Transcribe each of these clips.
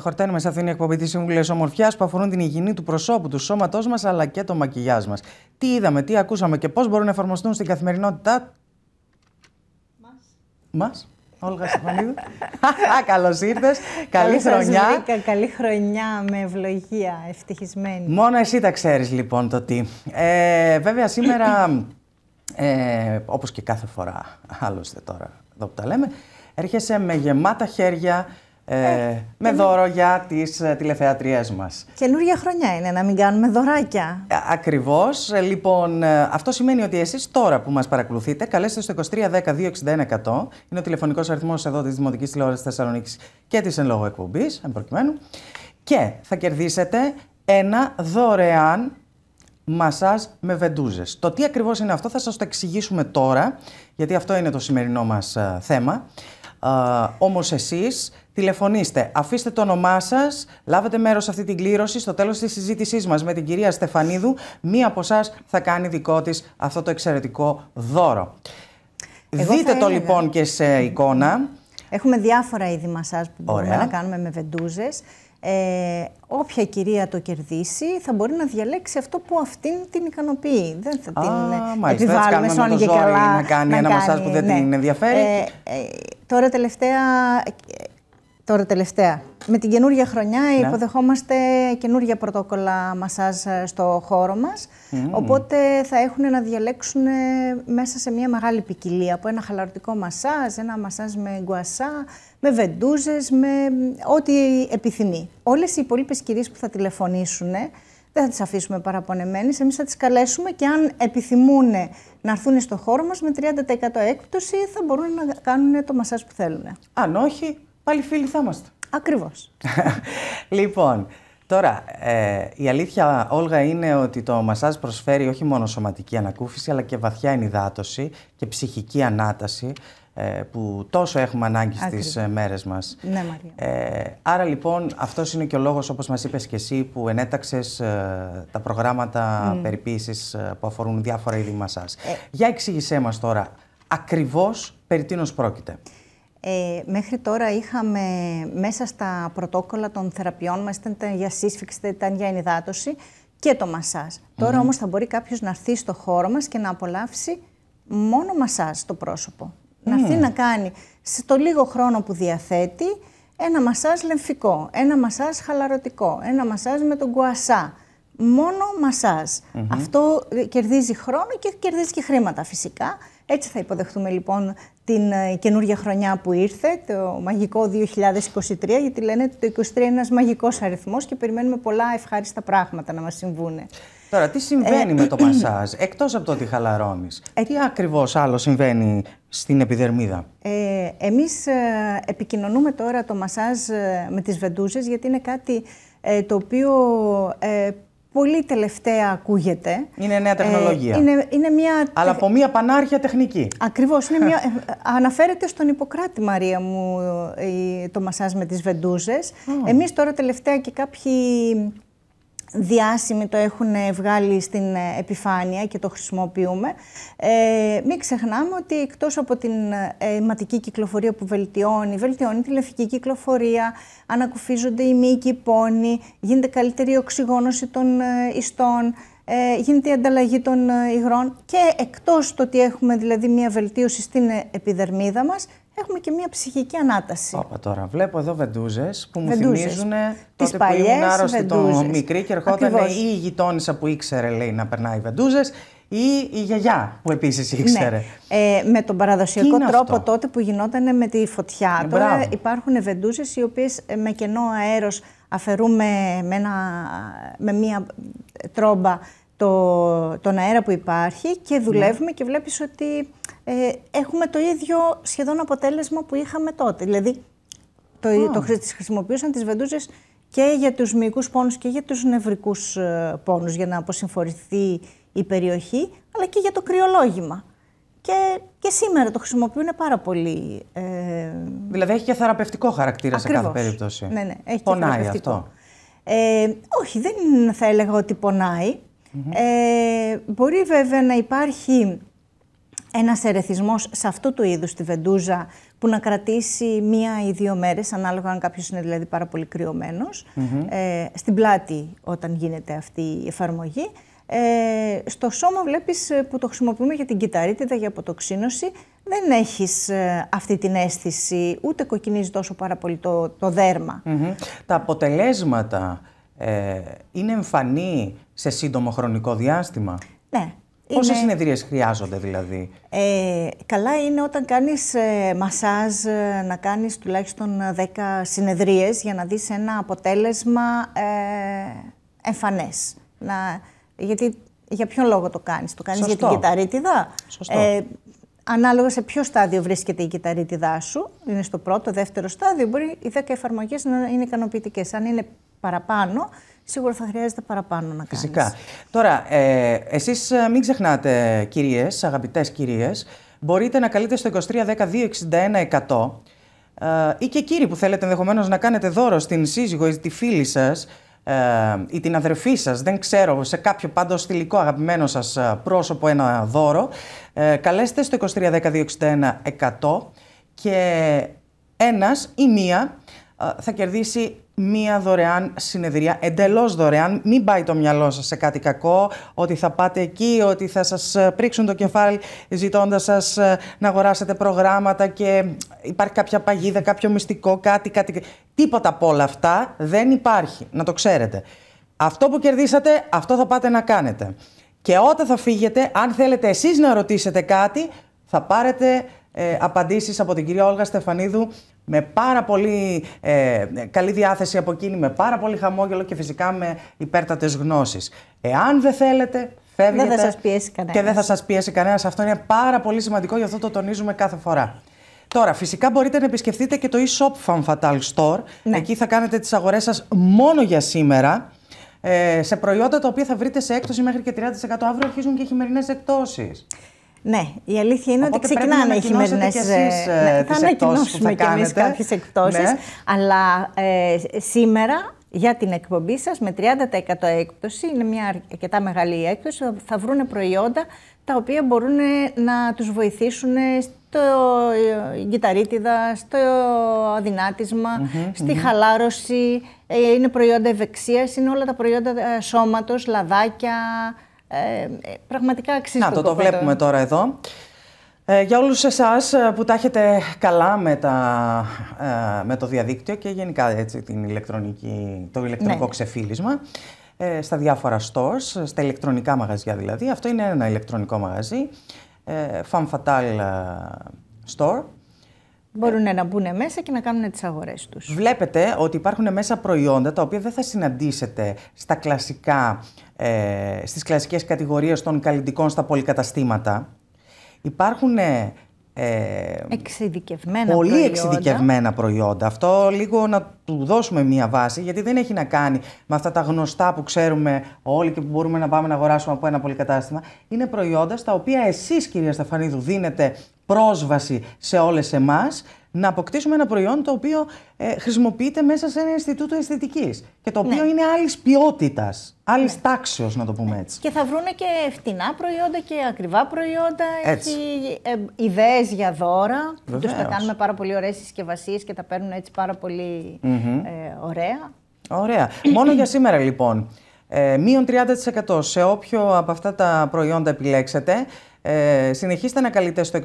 Θα ε, σε αυτήν την εκπομπή της Σύμβουλης Ομορφιάς που αφορούν την υγιεινή του προσώπου, του σώματός μας αλλά και το μακιγιάζ μας. Τι είδαμε, τι ακούσαμε και πώς μπορούν να εφαρμοστούν στην καθημερινότητά μας. Μας. Όλγα Στεφανίδου. Καλώς ήρθες. Καλή χρονιά. Βρήκα. Καλή χρονιά με ευλογία, ευτυχισμένη. Μόνο εσύ τα ξέρεις λοιπόν το τι. Ε, βέβαια σήμερα, ε, όπως και κάθε φορά, άλλωστε τώρα εδώ που τα λέμε, έρχεσαι με γεμάτα χέρια, ε, ε, με δώρο για τις ε, τηλεθεατριές μας. Καινούργια χρονιά είναι να μην κάνουμε δωράκια. Ε, ακριβώς. Λοιπόν, αυτό σημαίνει ότι εσείς τώρα που μας παρακολουθείτε, καλέστε στο 2310-261-100, είναι ο τηλεφωνικός αριθμός εδώ της Δημοτικής Τηλεόρασης Θεσσαλονίκης και της εν λόγω εκπομπής, εν προκειμένου, και θα κερδίσετε ένα δωρεάν μασάζ με βεντούζες. Το τι ακριβώς είναι αυτό θα σας το εξηγήσουμε τώρα, γιατί αυτό είναι το σημερινό μας θέμα όμως εσείς τηλεφωνήστε, αφήστε το όνομά σας, λάβετε μέρος σε αυτή την κλήρωση στο τέλος της συζήτησής μας με την κυρία Στεφανίδου. Μία από εσάς θα κάνει δικό της αυτό το εξαιρετικό δώρο. Δείτε το λοιπόν και σε εικόνα. Έχουμε διάφορα είδη μασάζ που μπορούμε να κάνουμε με βεντούζες. Ε, όποια κυρία το κερδίσει θα μπορεί να διαλέξει αυτό που αυτήν την ικανοποιεί. Δεν θα την επιβάλλουμε σαν και καλά. Να κάνει να ένα μασάζ που δεν την ναι. ενδιαφέρει. Ε, ε, τώρα τελευταία Τώρα τελευταία. Με την καινούργια χρονιά ναι. υποδεχόμαστε καινούργια πρωτόκολλα μασάζ ε, στο χώρο μας, mm. οπότε θα έχουν να διαλέξουν ε, μέσα σε μια μεγάλη ποικιλία, από ένα χαλαρωτικό μασάζ, ένα μασάζ με γκουασά, με βεντούζες, με ό,τι επιθυμεί. Όλες οι υπόλοιπες κυρίες που θα τηλεφωνήσουν, ε, δεν θα τις αφήσουμε παραπονεμένες, εμείς θα τις καλέσουμε και αν επιθυμούν να έρθουν στο χώρο μας με 30% έκπτωση θα μπορούν να κάνουν το μασάζ που θέλουν. Αν όχι, πάλι φίλοι θα είμαστε. Ακριβώς. λοιπόν, τώρα, ε, η αλήθεια, Όλγα, είναι ότι το μασάζ προσφέρει όχι μόνο σωματική ανακούφιση, αλλά και βαθιά ενυδάτωση και ψυχική ανάταση ε, που τόσο έχουμε ανάγκη στις μέρε μέρες Ναι, Μαρία. Ε, άρα λοιπόν αυτός είναι και ο λόγος όπως μας είπες και εσύ που ενέταξες τα προγράμματα mm. που αφορούν διάφορα είδη μασάζ. Για εξήγησέ μας τώρα ακριβώς περί τίνος πρόκειται. Ε, μέχρι τώρα είχαμε μέσα στα πρωτόκολλα των θεραπείων μας, ήταν για σύσφυξη, ήταν για ενυδάτωση και το μασάζ. Τώρα όμως θα μπορεί κάποιος να έρθει στο χώρο μας και να απολαύσει μόνο μασάζ στο πρόσωπο. Να έρθει να κάνει στο λίγο χρόνο που διαθέτει ένα μασάζ λεμφικό, ένα μασάζ χαλαρωτικό, ένα μασάζ με τον κουασά μόνο μασάζ. Αυτό κερδίζει χρόνο και κερδίζει και χρήματα φυσικά. Έτσι θα υποδεχτούμε λοιπόν την ε, καινούργια χρονιά που ήρθε, το μαγικό 2023, γιατί λένε ότι το 2023 είναι ένας μαγικός αριθμός και περιμένουμε πολλά ευχάριστα πράγματα να μας συμβούνε. Τώρα, τι συμβαίνει ε, με το μασάζ, εκτός από το ότι χαλαρώνεις. Ε, τι ακριβώς άλλο συμβαίνει στην επιδερμίδα. Ε, εμείς ε, επικοινωνούμε τώρα το μασάζ με τις βεντούζες, γιατί είναι κάτι το οποίο πολύ τελευταία ακούγεται. Είναι νέα ε, τεχνολογία. είναι, είναι μια... Αλλά από μια πανάρχια τεχνική. Ακριβώς. μια... Ε, αναφέρεται στον Ιπποκράτη, Μαρία μου, ε, το μασάζ με τις βεντούζες. Εμείς τώρα τελευταία και κάποιοι διάσημοι το έχουν βγάλει στην ε, επιφάνεια και το χρησιμοποιούμε. Ε, μην ξεχνάμε ότι εκτός από την ε, αιματική κυκλοφορία που βελτιώνει, βελτιώνει τη λευκή κυκλοφορία, ανακουφίζονται οι μήκοι, οι πόνοι, γίνεται καλύτερη οξυγόνωση των ε, ιστών, ε, γίνεται η ανταλλαγή των υγρών και εκτός το ότι έχουμε δηλαδή μια βελτίωση στην επιδερμίδα μας, έχουμε και μια ψυχική ανάταση. Όπα τώρα, βλέπω εδώ βεντούζες που μου βεντούζες. θυμίζουν Τις τότε ήμουν άρρωστη το μικρή και ερχόταν η γειτόνισσα που ήξερε λέει, να περνάει βεντούζες ή η γιαγιά που επίσης ναι. ήξερε. Ε, με τον παραδοσιακό τρόπο τότε που γινόταν με τη φωτιά. Ε, τώρα μπράβο. υπάρχουν βεντούζες οι οποίες ε, με κενό αέρος αφαιρούμε με, ένα, μία τρόμπα τον αέρα που υπάρχει και δουλεύουμε ναι. και βλέπεις ότι ε, έχουμε το ίδιο σχεδόν αποτέλεσμα που είχαμε τότε. Δηλαδή, το, oh. το, τις χρησιμοποιούσαν τις βεντούζες και για τους μυϊκούς πόνους και για τους νευρικούς ε, πόνους, για να αποσυμφορηθεί η περιοχή, αλλά και για το κρυολόγημα. Και, και σήμερα το χρησιμοποιούν πάρα πολύ. Ε, δηλαδή έχει και θεραπευτικό χαρακτήρα σε κάθε περίπτωση. Ναι, ναι, έχει και ε, όχι, δεν θα έλεγα ότι πονάει. μπορεί βέβαια να υπάρχει ένας ερεθισμός σε αυτού του είδους τη βεντούζα που να κρατήσει μία ή δύο μέρες, ανάλογα αν κάποιος είναι δηλαδή πάρα πολύ κρυωμενο ε, στην πλάτη όταν γίνεται αυτή η εφαρμογή. Ε, στο σώμα βλέπεις ε, που το χρησιμοποιούμε για την κυταρίτιδα, για αποτοξίνωση, δεν έχεις ε, αυτή την αίσθηση, ούτε κοκκινίζει τόσο πάρα πολύ το, το δέρμα. Τα αποτελέσματα ε, είναι εμφανή σε σύντομο χρονικό διάστημα. Ναι. Πόσες συνεδρίες χρειάζονται δηλαδή. Ε, καλά είναι όταν κάνεις ε, μασάζ ε, να κάνεις τουλάχιστον 10 ε, συνεδρίες για να δεις ένα αποτέλεσμα ε, εμφανές. Να... Γιατί για ποιον λόγο το κάνεις, Το κάνεις για την κυταρίτιδα. Σωστό. Ε, ανάλογα σε ποιο στάδιο βρίσκεται η κυταρίτιδά σου, είναι στο πρώτο, δεύτερο στάδιο, μπορεί οι 10 εφαρμογές να είναι ικανοποιητικές. Αν είναι παραπάνω, σίγουρα θα χρειάζεται παραπάνω να κάνεις. Φυσικά. Τώρα, ε, εσείς ε, μην ξεχνάτε κυρίες, αγαπητές κυρίες, μπορείτε να καλείτε στο 2310 261 100 ή και κύριοι που θέλετε ενδεχομένως να κάνετε δώρο στην σύζυγο ή τη φίλη σας ε, ή την αδερφή σας, δεν ξέρω, σε κάποιο πάντως θηλυκό αγαπημένο σας ε, πρόσωπο ένα δώρο, καλέστε στο 2310 261 και ένας ή μία θα κερδίσει μία δωρεάν συνεδρία, εντελώς δωρεάν. Μην πάει το μυαλό σας σε κάτι κακό, ότι θα πάτε εκεί, ότι θα σας ε, πρίξουν το κεφάλι ζητώντας σας ε, να αγοράσετε προγράμματα και υπάρχει κάποια παγίδα, κάποιο μυστικό, κάτι, κάτι. Τίποτα από όλα αυτά δεν υπάρχει, να το ξέρετε. Αυτό που κερδίσατε, αυτό θα πάτε να κάνετε. Και όταν θα φύγετε, αν θέλετε εσείς να ρωτήσετε κάτι, θα πάρετε ε, απαντήσεις από την κυρία Όλγα Στεφανίδου με πάρα πολύ ε, καλή διάθεση από εκείνη, με πάρα πολύ χαμόγελο και φυσικά με υπέρτατες γνώσεις. Εάν δεν θέλετε, φεύγετε δεν θα σας πιέσει κανένας. και δεν θα σας πιέσει κανένας, Αυτό είναι πάρα πολύ σημαντικό, γι' αυτό το τονίζουμε κάθε φορά. Τώρα, φυσικά μπορείτε να επισκεφτείτε και το e-shop Fan Fatal Store. Ναι. Εκεί θα κάνετε τις αγορές σας μόνο για σήμερα ε, σε προϊόντα τα οποία θα βρείτε σε έκπτωση μέχρι και 30%. Αύριο αρχίζουν και χειμερινές εκτόσεις. Ναι, η αλήθεια είναι ότι ξεκινάνε οι χειμερινέ ε, ε, ναι, Θα ανακοινώσουμε κι εμεί κάποιες εκπτώσεις. Ναι. Αλλά ε, σήμερα για την εκπομπή σας με 30% έκπτωση, είναι μια αρκετά μεγάλη έκπτωση. Θα βρούνε προϊόντα τα οποία μπορούν να τους βοηθήσουν στο κυταρίτιδα, ε, στο αδυνάτισμα, στη χαλάρωση. Είναι προϊόντα ευεξίας, είναι όλα τα προϊόντα σώματος, λαδάκια, ε, ε, πραγματικά αξίζει Να, το, το, βλέπουμε τώρα εδώ. Ε, για όλους εσάς ε, που τα έχετε καλά με, τα, ε, το διαδίκτυο και γενικά έτσι, την ηλεκτρονική, το ηλεκτρονικό ναι. ξεφύλισμα, στα διάφορα stores, στα ηλεκτρονικά μαγαζιά δηλαδή. Αυτό είναι ένα ηλεκτρονικό μαγαζί, Femme Fatal Store, Μπορούν να μπουν μέσα και να κάνουν τις αγορές τους. Βλέπετε ότι υπάρχουν μέσα προϊόντα τα οποία δεν θα συναντήσετε στα κλασικά, ε, στις κλασικές κατηγορίες των καλλιτικών στα πολυκαταστήματα. Υπάρχουν ε, ε, εξειδικευμένα πολύ προϊόντα. εξειδικευμένα προϊόντα. Αυτό λίγο να του δώσουμε μία βάση, γιατί δεν έχει να κάνει με αυτά τα γνωστά που ξέρουμε όλοι και που μπορούμε να πάμε να αγοράσουμε από ένα πολυκατάστημα. Είναι προϊόντα στα οποία εσείς, κυρία Σταφανίδου, δίνετε πρόσβαση σε όλες εμάς να αποκτήσουμε ένα προϊόν το οποίο ε, χρησιμοποιείται μέσα σε ένα Ινστιτούτο αισθητικής και το οποίο ναι. είναι άλλης ποιότητας, άλλης ναι. τάξεως, να το πούμε ναι. έτσι. Και θα βρούνε και φτηνά προϊόντα και ακριβά προϊόντα. Έτσι. Έχει ε, ιδέες για δώρα. Τους τα κάνουμε πάρα πολύ ωραίες συσκευασίες και τα παίρνουν έτσι πάρα ε, ωραία. Ωραία. Μόνο για σήμερα λοιπόν. Ε, μείον 30% σε όποιο από αυτά τα προϊόντα επιλέξετε. Ε, συνεχίστε να καλείτε στο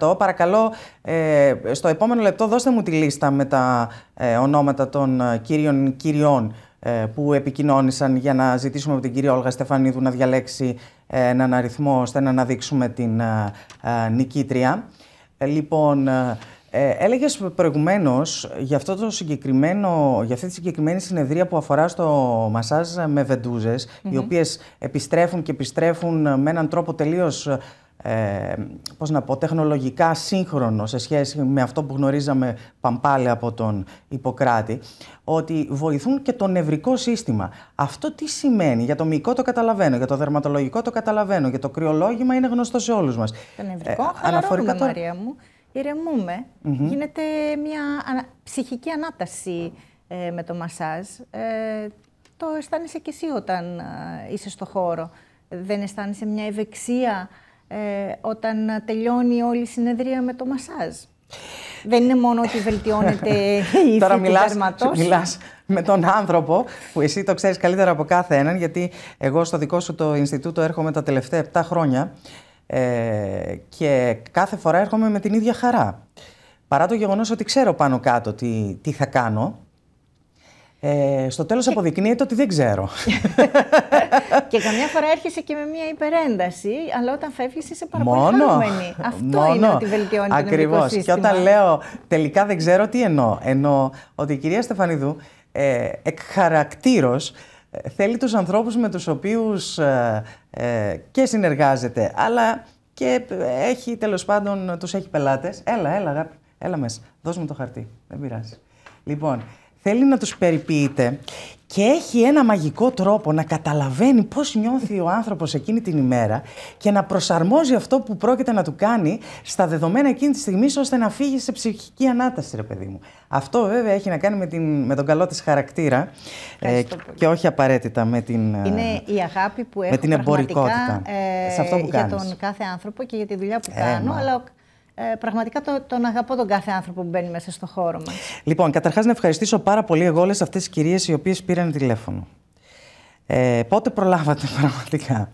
2310-261-100. παρακαλω ε, στο επόμενο λεπτό δώστε μου τη λίστα με τα ε, ονόματα των ε, κύριων κυριών ε, που επικοινώνησαν για να ζητήσουμε από την κυρία Όλγα Στεφανίδου να διαλέξει έναν αριθμό ώστε να αναδείξουμε την νικήτρια. Λοιπόν, ε, έλεγες προηγουμένως για, αυτό το συγκεκριμένο, για αυτή τη συγκεκριμένη συνεδρία που αφορά στο μασάζ με βεντούζες, οι οποίες επιστρέφουν και επιστρέφουν με έναν τρόπο τελείως ε, πώς να πω, τεχνολογικά σύγχρονο σε σχέση με αυτό που γνωρίζαμε παμπάλαια από τον Ιπποκράτη, ότι βοηθούν και το νευρικό σύστημα. Αυτό τι σημαίνει, για το μυϊκό το καταλαβαίνω, για το δερματολογικό το καταλαβαίνω, για το κρυολόγημα είναι γνωστό σε όλους μας. Το ε, νευρικό, ε, Μαρία μου ηρεμούμε. Γίνεται μια ψυχική ανάταση ε, με το μασάζ. Ε, το αισθάνεσαι κι εσύ όταν ε, είσαι στο χώρο. Δεν αισθάνεσαι μια ευεξία ε, όταν τελειώνει όλη η συνεδρία με το μασάζ. Δεν είναι μόνο ότι βελτιώνεται η ύφη Τώρα μιλάς, μιλάς με τον άνθρωπο που εσύ το ξέρεις καλύτερα από κάθε έναν, γιατί εγώ στο δικό σου το Ινστιτούτο έρχομαι τα τελευταία 7 χρόνια ε, και κάθε φορά έρχομαι με την ίδια χαρά. Παρά το γεγονός ότι ξέρω πάνω κάτω τι, τι θα κάνω, ε, στο τέλος αποδεικνύεται ότι δεν ξέρω. και καμιά φορά έρχεσαι και με μια υπερένταση, αλλά όταν φεύγεις είσαι χαρούμενη. Αυτό είναι ότι βελτιώνει Ακριβώς. το σύστημα. Και όταν λέω τελικά δεν ξέρω, τι εννοώ. Εννοώ ότι η κυρία Στεφανιδού ε, εκ χαρακτήρως θέλει τους ανθρώπους με τους οποίους ε, ε, και συνεργάζεται, αλλά και έχει τέλος πάντων, τους έχει πελάτες. Έλα, έλα αγάπη, έλα μέσα, δώσ' μου το χαρτί, δεν πειράζει. Λοιπόν, θέλει να τους περιποιείτε και έχει ένα μαγικό τρόπο να καταλαβαίνει πώς νιώθει ο άνθρωπος εκείνη την ημέρα και να προσαρμόζει αυτό που πρόκειται να του κάνει στα δεδομένα εκείνη τη στιγμή ώστε να φύγει σε ψυχική ανάταση, ρε παιδί μου. Αυτό βέβαια έχει να κάνει με, την, με τον καλό της χαρακτήρα ε, και όχι απαραίτητα με την, ε, Είναι η αγάπη που έχω με την ε, σε αυτό που για τον κάθε άνθρωπο και για τη δουλειά που κάνω, αλλά ε, πραγματικά τον αγαπώ τον κάθε άνθρωπο που μπαίνει μέσα στο χώρο μας. Λοιπόν, καταρχάς να ευχαριστήσω πάρα πολύ εγώ όλες αυτές τις κυρίες οι οποίες πήραν τηλέφωνο. Ε, πότε προλάβατε πραγματικά.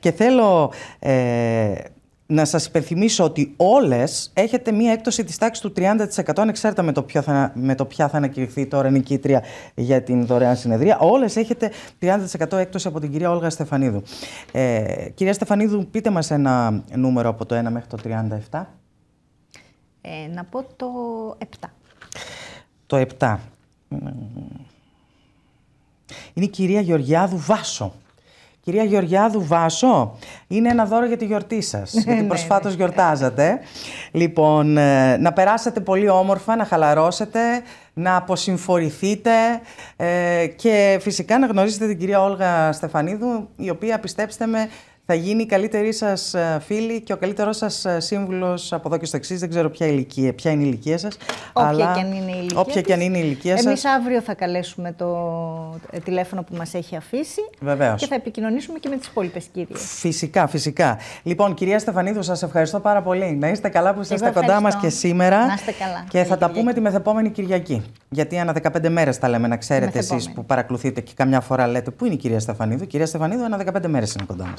Και θέλω ε, να σας υπενθυμίσω ότι όλες έχετε μία έκπτωση της τάξης του 30% ανεξάρτητα με το, με το ποια θα ανακηρυχθεί τώρα νικήτρια για την δωρεάν συνεδρία. Όλες έχετε 30% έκπτωση από την κυρία Όλγα Στεφανίδου. Ε, κυρία Στεφανίδου, πείτε μας ένα νούμερο από το 1 μέχρι το 37. Ε, να πω το 7. Το 7. Είναι η κυρία Γεωργιάδου Βάσο. Κυρία Γεωργιάδου Βάσο, είναι ένα δώρο για τη γιορτή σας, ε, γιατί ναι, προσφάτως ναι. γιορτάζατε. Λοιπόν, ε, να περάσετε πολύ όμορφα, να χαλαρώσετε, να αποσυμφορηθείτε και φυσικά να γνωρίσετε την κυρία Όλγα Στεφανίδου, η οποία, πιστέψτε με, θα γίνει η καλύτερη σας ε, φίλη και ο καλύτερος σας ε, σύμβουλος από εδώ και στο εξής. Δεν ξέρω ποια, ηλικία, ποια είναι η ηλικία σας. Όποια αλλά... και αν είναι η ηλικία, της, και είναι η ηλικία σας. αύριο θα καλέσουμε το ε, τηλέφωνο που μας έχει αφήσει και θα επικοινωνήσουμε και με τις υπόλοιπες κυρίε. Φυσικά, φυσικά. Λοιπόν, κυρία Στεφανίδου, σας ευχαριστώ πάρα πολύ. Να είστε καλά που είστε κοντά μας και σήμερα. Να είστε καλά. Και θα τα πούμε τη μεθεπόμενη Κυριακή. Γιατί ανά 15 μέρες τα λέμε, να ξέρετε εσείς που παρακολουθείτε και καμιά φορά λέτε πού είναι η κυρία Στεφανίδου. κυρία Στεφανίδου ανά 15 μέρες είναι κοντά μας.